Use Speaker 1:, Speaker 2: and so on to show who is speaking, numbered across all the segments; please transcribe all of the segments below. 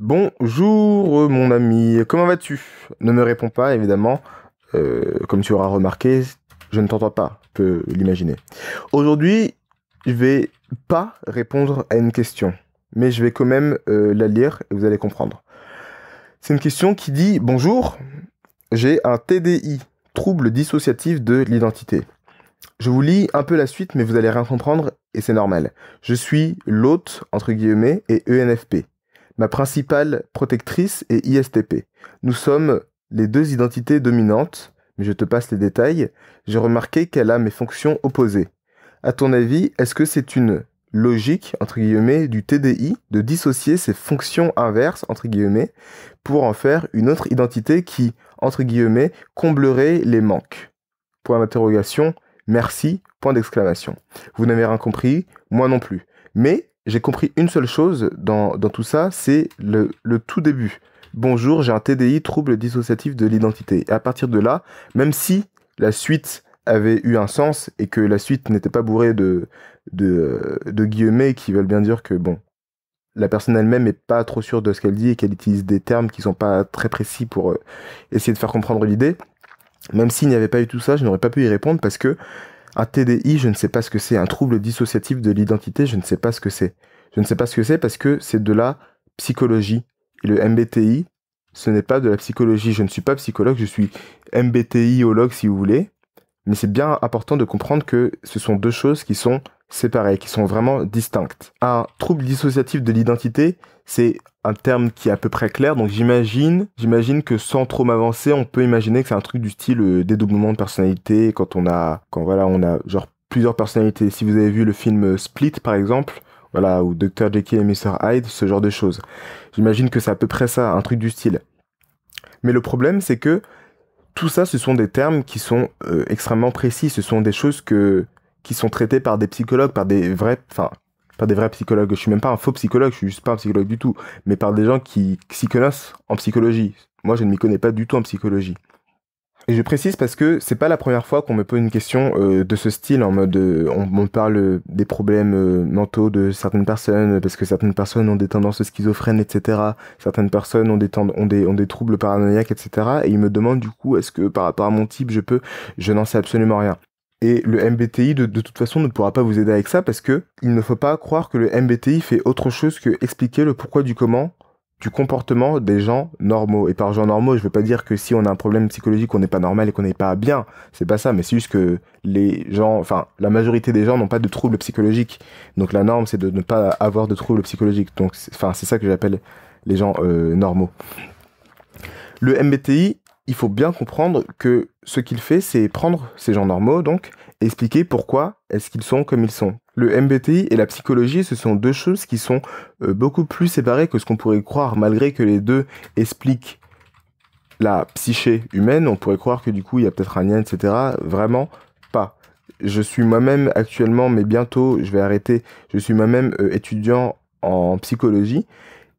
Speaker 1: Bonjour euh, mon ami, comment vas-tu Ne me réponds pas évidemment, euh, comme tu auras remarqué, je ne t'entends pas, tu peux l'imaginer. Aujourd'hui, je vais pas répondre à une question, mais je vais quand même euh, la lire et vous allez comprendre. C'est une question qui dit Bonjour, j'ai un TDI, trouble dissociatif de l'identité. Je vous lis un peu la suite, mais vous allez rien comprendre et c'est normal. Je suis l'hôte, entre guillemets, et ENFP. Ma principale protectrice est ISTP. Nous sommes les deux identités dominantes, mais je te passe les détails. J'ai remarqué qu'elle a mes fonctions opposées. À ton avis, est-ce que c'est une logique, entre guillemets, du TDI de dissocier ses fonctions inverses, entre guillemets, pour en faire une autre identité qui, entre guillemets, comblerait les manques Point d'interrogation, merci, point d'exclamation. Vous n'avez rien compris, moi non plus. Mais j'ai compris une seule chose dans, tout ça, c'est le, tout début. Bonjour, j'ai un TDI, trouble dissociatif de l'identité. Et à partir de là, même si la suite avait eu un sens et que la suite n'était pas bourrée de, de, guillemets qui veulent bien dire que, bon, la personne elle-même n'est pas trop sûre de ce qu'elle dit et qu'elle utilise des termes qui ne sont pas très précis pour euh, essayer de faire comprendre l'idée. Même s'il n'y avait pas eu tout ça, je n'aurais pas pu y répondre parce que un TDI, je ne sais pas ce que c'est. Un trouble dissociatif de l'identité, je ne sais pas ce que c'est. Je ne sais pas ce que c'est parce que c'est de la psychologie. Et le MBTI, ce n'est pas de la psychologie. Je ne suis pas psychologue, je suis MBTIologue si vous voulez. Mais c'est bien important de comprendre que ce sont deux choses qui sont c'est pareil, qui sont vraiment distinctes. Un trouble dissociatif de l'identité, c'est un terme qui est à peu près clair, donc j'imagine, j'imagine que sans trop m'avancer, on peut imaginer que c'est un truc du style euh, dédoublement de personnalité, quand on a, quand voilà, on a genre plusieurs personnalités. Si vous avez vu le film euh, Split par exemple, voilà, ou Dr. Jekyll et Mr. Hyde, ce genre de choses. J'imagine que c'est à peu près ça, un truc du style. Mais le problème, c'est que tout ça, ce sont des termes qui sont euh, extrêmement précis, ce sont des choses que qui sont traités par des psychologues, par des vrais, enfin, par des vrais psychologues. Je suis même pas un faux psychologue, je suis juste pas un psychologue du tout, mais par des gens qui, s'y connaissent en psychologie. Moi, je ne m'y connais pas du tout en psychologie. Et je précise parce que c'est pas la première fois qu'on me pose une question euh, de ce style en mode euh, on, me parle des problèmes euh, mentaux de certaines personnes parce que certaines personnes ont des tendances schizophrènes etc. Certaines personnes ont des ont des ont des troubles paranoïaques etc. Et ils me demandent du coup est-ce que par rapport à mon type je peux je n'en sais absolument rien. Et le MBTI, de, toute façon, ne pourra pas vous aider avec ça parce que il ne faut pas croire que le MBTI fait autre chose que expliquer le pourquoi du comment du comportement des gens normaux. Et par gens normaux, je ne veux pas dire que si on a un problème psychologique, on n'est pas normal et qu'on n'est pas bien. C'est pas ça, mais c'est juste que les gens, enfin, la majorité des gens n'ont pas de troubles psychologiques. Donc la norme, c'est de ne pas avoir de troubles psychologiques. Donc, enfin, c'est ça que j'appelle les gens euh, normaux. Le MBTI, il faut bien comprendre que ce qu'il fait, c'est prendre ces gens normaux, donc, expliquer pourquoi est-ce qu'ils sont comme ils sont. Le MBTI et la psychologie, ce sont deux choses qui sont euh, beaucoup plus séparées que ce qu'on pourrait croire, malgré que les deux expliquent la psyché humaine. On pourrait croire que du coup, il y a peut-être un lien, etc. Vraiment pas. Je suis moi-même actuellement, mais bientôt, je vais arrêter, je suis moi-même euh, étudiant en psychologie.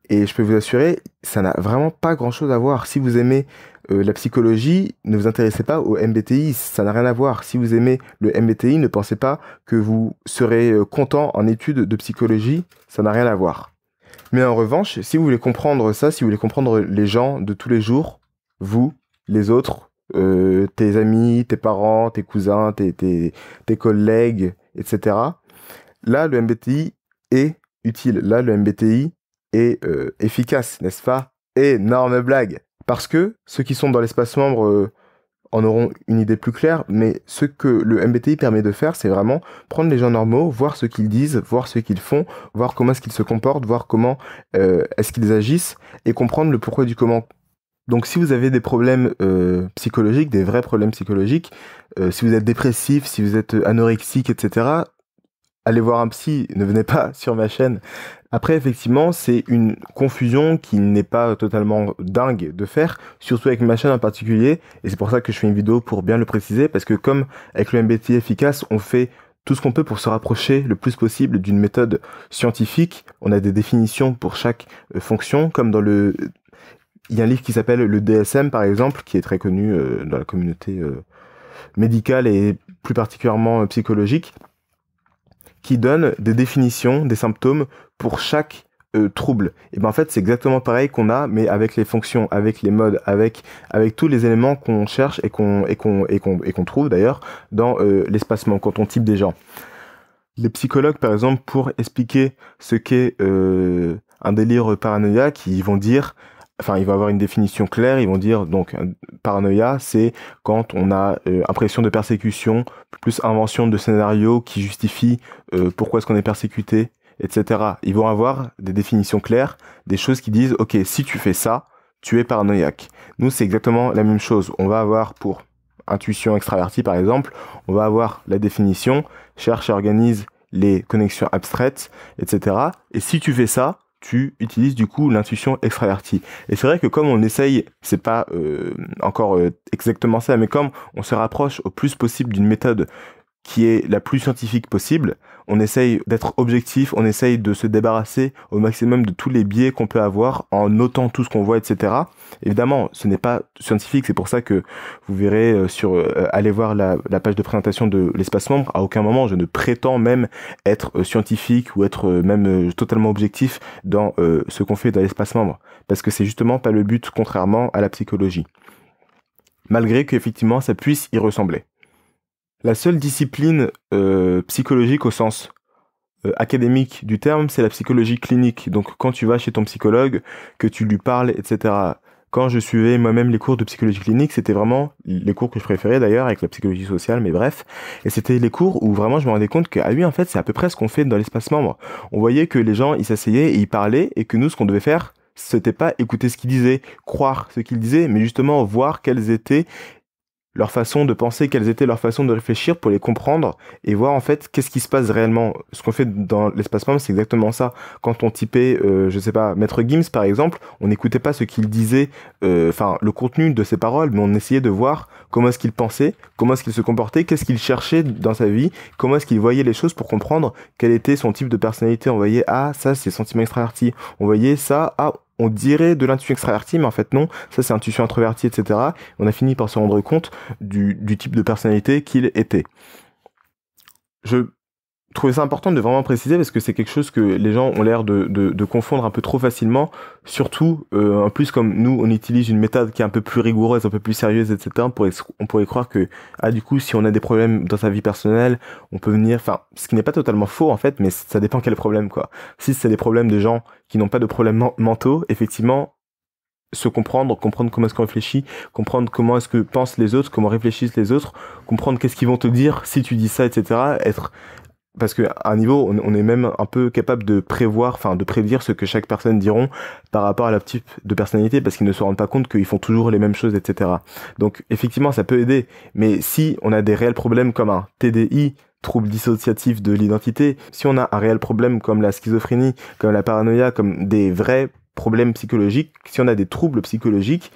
Speaker 1: Et je peux vous assurer, ça n'a vraiment pas grand-chose à voir. Si vous aimez euh, la psychologie, ne vous intéressez pas au MBTI, ça n'a rien à voir. Si vous aimez le MBTI, ne pensez pas que vous serez euh, content en études de psychologie, ça n'a rien à voir. Mais en revanche, si vous voulez comprendre ça, si vous voulez comprendre les gens de tous les jours, vous, les autres, euh, tes amis, tes parents, tes cousins, tes, tes, tes collègues, etc., là, le MBTI est utile. Là, le MBTI et euh, efficace, n'est-ce pas Énorme blague Parce que ceux qui sont dans l'espace membre euh, en auront une idée plus claire, mais ce que le MBTI permet de faire, c'est vraiment prendre les gens normaux, voir ce qu'ils disent, voir ce qu'ils font, voir comment est-ce qu'ils se comportent, voir comment euh, est-ce qu'ils agissent, et comprendre le pourquoi du comment. Donc si vous avez des problèmes psychologiques, des vrais problèmes psychologiques, si vous êtes dépressif, si vous êtes anorexique, etc., allez voir un psy, ne venez pas sur ma chaîne. Après, effectivement, c'est une confusion qui n'est pas totalement dingue de faire, surtout avec ma chaîne en particulier, et c'est pour ça que je fais une vidéo pour bien le préciser, parce que comme avec le MBTI efficace, on fait tout ce qu'on peut pour se rapprocher le plus possible d'une méthode scientifique. On a des définitions pour chaque euh, fonction, comme dans le... Il y a un livre qui s'appelle le DSM, par exemple, qui est très connu euh, dans la communauté euh, médicale et plus particulièrement psychologique qui donne des définitions, des symptômes pour chaque euh, trouble. Et ben en fait c'est exactement pareil qu'on a, mais avec les fonctions, avec les modes, avec avec tous les éléments qu'on cherche et qu'on et et trouve d'ailleurs dans euh, l'espacement quand on type des gens. Les psychologues par exemple pour expliquer ce qu'est euh, un délire paranoïaque, ils vont dire enfin, il va avoir une définition claire. Ils vont dire donc paranoïa, c'est quand on a euh, impression de persécution plus invention de scénarios qui justifie euh, pourquoi est-ce qu'on est persécuté, etc. Ils vont avoir des définitions claires, des choses qui disent ok, si tu fais ça, tu es paranoïaque. Nous, c'est exactement la même chose. On va avoir pour intuition extravertie par exemple, on va avoir la définition, cherche et organise les connexions abstraites, etc. Et si tu fais ça, tu utilises du coup l'intuition extravertie. Et c'est vrai que comme on essaye, c'est pas euh, encore euh, exactement ça, mais comme on se rapproche au plus possible d'une méthode qui est la plus scientifique possible. On essaye d'être objectif, on essaye de se débarrasser au maximum de tous les biais qu'on peut avoir en notant tout ce qu'on voit, etc. Évidemment, ce n'est pas scientifique, c'est pour ça que vous verrez euh, sur, euh, allez voir la, page de présentation de l'espace membre. À aucun moment, je ne prétends même être euh, scientifique ou être même totalement objectif dans ce qu'on fait dans l'espace membre. Parce que c'est justement pas le but, contrairement à la psychologie. Malgré qu'effectivement, ça puisse y ressembler. La seule discipline euh, psychologique au sens euh, académique du terme, c'est la psychologie clinique. Donc quand tu vas chez ton psychologue, que tu lui parles, etc. Quand je suivais moi-même les cours de psychologie clinique, c'était vraiment les cours que je préférais d'ailleurs avec la psychologie sociale, mais bref. Et c'était les cours où vraiment je me rendais compte que, lui, ah oui, en fait, c'est à peu près ce qu'on fait dans l'espace membre. On voyait que les gens, ils s'asseyaient et ils parlaient et que nous, ce qu'on devait faire, c'était pas écouter ce qu'ils disaient, croire ce qu'ils disaient, mais justement voir quels étaient leur façon de penser, quelles étaient leurs façons de réfléchir pour les comprendre et voir en fait qu'est-ce qui se passe réellement. Ce qu'on fait dans l'espace membre, c'est exactement ça. Quand on typait, je euh, je sais pas, Maître Gims par exemple, on n'écoutait pas ce qu'il disait, euh, enfin le contenu de ses paroles, mais on essayait de voir comment est-ce qu'il pensait, comment est-ce qu'il se comportait, qu'est-ce qu'il cherchait dans sa vie, comment est-ce qu'il voyait les choses pour comprendre quel était son type de personnalité. On voyait ah ça c'est sentiment extraverti, on voyait ça ah on dirait de l'intuition extravertie, mais en fait non, ça c'est intuition introvertie, etc. On a fini par se rendre compte du, du type de personnalité qu'il était. Je Trouver ça important de vraiment préciser parce que c'est quelque chose que les gens ont l'air de, de, de, confondre un peu trop facilement. Surtout, euh, en plus comme nous, on utilise une méthode qui est un peu plus rigoureuse, un peu plus sérieuse, etc. On pourrait, on pourrait croire que, ah du coup, si on a des problèmes dans sa vie personnelle, on peut venir. Enfin, ce qui n'est pas totalement faux en fait, mais ça dépend quel problème quoi. Si c'est des problèmes de gens qui n'ont pas de problèmes mentaux, effectivement, se comprendre, comprendre comment est-ce qu'on réfléchit, comprendre comment est-ce que pensent les autres, comment réfléchissent les autres, comprendre qu'est-ce qu'ils vont te dire si tu dis ça, etc. Être parce qu'à un niveau, on, est même un peu capable de prévoir, enfin de prédire ce que chaque personne diront par rapport à leur type de personnalité, parce qu'ils ne se rendent pas compte qu'ils font toujours les mêmes choses, etc. Donc effectivement, ça peut aider, mais si on a des réels problèmes comme un TDI, trouble dissociatif de l'identité, si on a un réel problème comme la schizophrénie, comme la paranoïa, comme des vrais problèmes psychologiques, si on a des troubles psychologiques,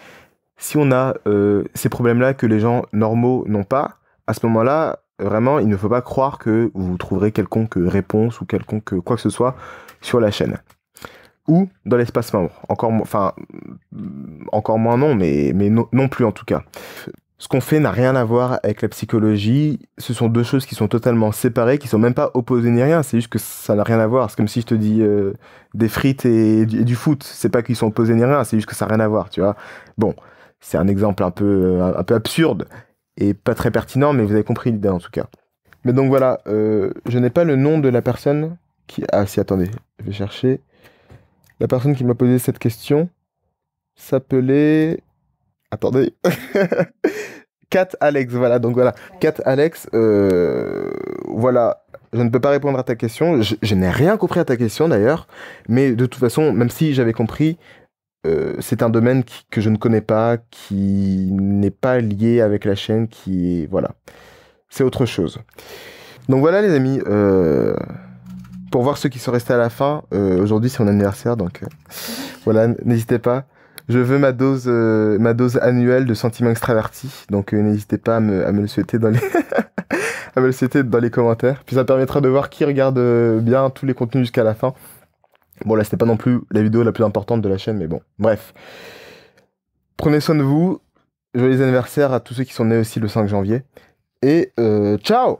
Speaker 1: si on a euh, ces problèmes-là que les gens normaux n'ont pas, à ce moment-là, Vraiment, il ne faut pas croire que vous trouverez quelconque réponse ou quelconque quoi que ce soit sur la chaîne. Ou dans l'espace membre. Encore, enfin, mm, encore moins non, mais, mais non plus en tout cas. Ce qu'on fait n'a rien à voir avec la psychologie. Ce sont deux choses qui sont totalement séparées, qui sont même pas opposées ni rien. C'est juste que ça n'a rien à voir. C'est comme si je te dis euh, des frites et, du foot. C'est pas qu'ils sont opposés ni rien. C'est juste que ça n'a rien à voir, tu vois. Bon, c'est un exemple un peu, un peu absurde, et pas très pertinent, mais vous avez compris l'idée en tout cas. Mais donc voilà, euh, je n'ai pas le nom de la personne qui... Ah si, attendez, je vais chercher. La personne qui m'a posé cette question s'appelait... Attendez. Cat Alex, voilà, donc voilà. Cat Alex, euh, voilà, je ne peux pas répondre à ta question. je n'ai rien compris à ta question d'ailleurs, mais de toute façon, même si j'avais compris, euh, c'est un domaine que je ne connais pas, qui n'est pas lié avec la chaîne, qui Voilà. C'est autre chose. Donc voilà les amis, euh, pour voir ceux qui sont restés à la fin, euh, aujourd'hui c'est mon anniversaire, donc voilà, n'hésitez pas. Je veux ma dose, ma dose annuelle de sentiments extravertis, donc n'hésitez pas souhaiter à me le souhaiter dans les commentaires. Puis ça permettra de voir qui regarde bien tous les contenus jusqu'à la fin. Bon, là, c'était pas non plus la vidéo la plus importante de la chaîne, mais bon, bref. Prenez soin de vous. Joyeux anniversaire à tous ceux qui sont nés aussi le 5 janvier. Et euh, ciao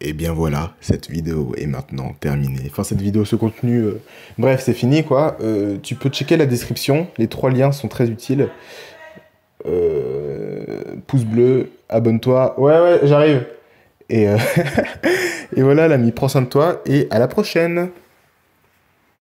Speaker 1: Et bien voilà, cette vidéo est maintenant terminée. Enfin, cette vidéo, ce contenu, euh, bref, c'est fini quoi. Euh, tu peux checker la description, les trois liens sont très utiles. pouce bleu, abonne-toi. Ouais, ouais, j'arrive. Et, et voilà, l'ami, prends soin de toi et à la prochaine